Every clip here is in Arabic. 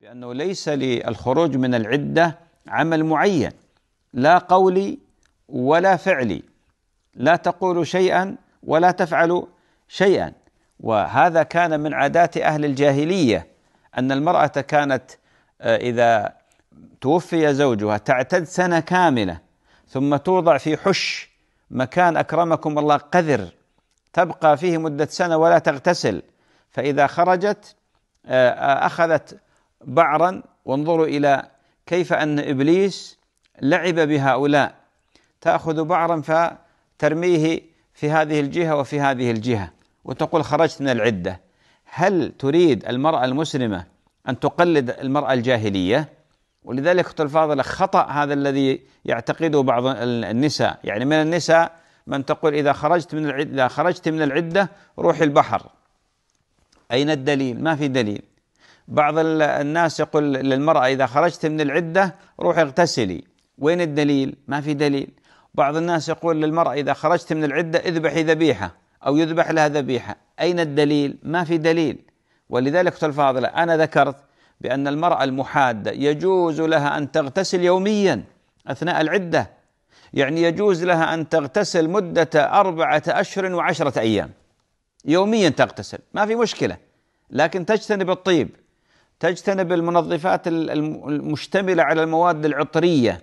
بأنه ليس للخروج من العدة عمل معين لا قولي ولا فعلي لا تقول شيئا ولا تفعل شيئا وهذا كان من عادات أهل الجاهلية أن المرأة كانت آه، إذا توفي زوجها تعتد سنة كاملة ثم توضع في حش مكان أكرمكم الله قذر تبقى فيه مدة سنة ولا تغتسل فإذا خرجت آه، آه، أخذت بعرا وانظروا إلى كيف أن إبليس لعب بهؤلاء تأخذ بعرا فترميه في هذه الجهة وفي هذه الجهة وتقول خرجت من العدة هل تريد المرأة المسلمة أن تقلد المرأة الجاهلية ولذلك أخت الفاضلة خطأ هذا الذي يعتقده بعض النساء يعني من النساء من تقول إذا خرجت من العدة إذا خرجت من العدة روحي البحر أين الدليل ما في دليل بعض الناس يقول للمرأة إذا خرجت من العدة روحي اغتسلي وين الدليل ما في دليل بعض الناس يقول للمرأة إذا خرجت من العدة اذبحي ذبيحة أو يذبح لها ذبيحة أين الدليل ما في دليل ولذلك الفاضلة أنا ذكرت بأن المرأة المحادة يجوز لها أن تغتسل يوميا أثناء العدة يعني يجوز لها أن تغتسل مدة أربعة أشهر وعشرة أيام يوميا تغتسل ما في مشكلة لكن تجتنب الطيب تجتنب المنظفات المشتمله على المواد العطريه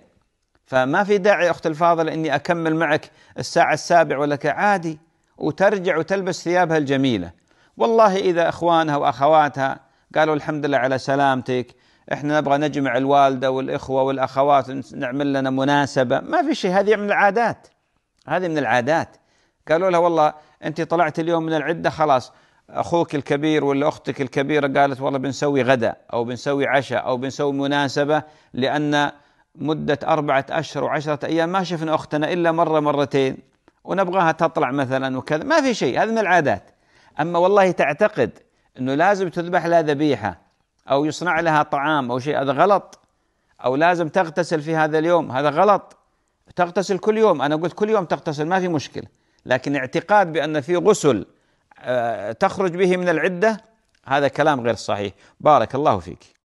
فما في داعي اخت الفاضله اني اكمل معك الساعه السابعه ولك عادي وترجع وتلبس ثيابها الجميله والله اذا اخوانها واخواتها قالوا الحمد لله على سلامتك احنا نبغى نجمع الوالده والاخوه والاخوات نعمل لنا مناسبه ما في شيء هذه من العادات هذه من العادات قالوا لها والله انت طلعت اليوم من العده خلاص اخوك الكبير ولا اختك الكبيره قالت والله بنسوي غدا او بنسوي عشاء او بنسوي مناسبه لان مده اربعه اشهر وعشره ايام ما شفنا اختنا الا مره مرتين ونبغاها تطلع مثلا وكذا ما في شيء هذا من العادات اما والله تعتقد انه لازم تذبح لها ذبيحه او يصنع لها طعام او شيء هذا غلط او لازم تغتسل في هذا اليوم هذا غلط تغتسل كل يوم انا قلت كل يوم تغتسل ما في مشكله لكن اعتقاد بان في غسل آه، تخرج به من العدة هذا كلام غير صحيح بارك الله فيك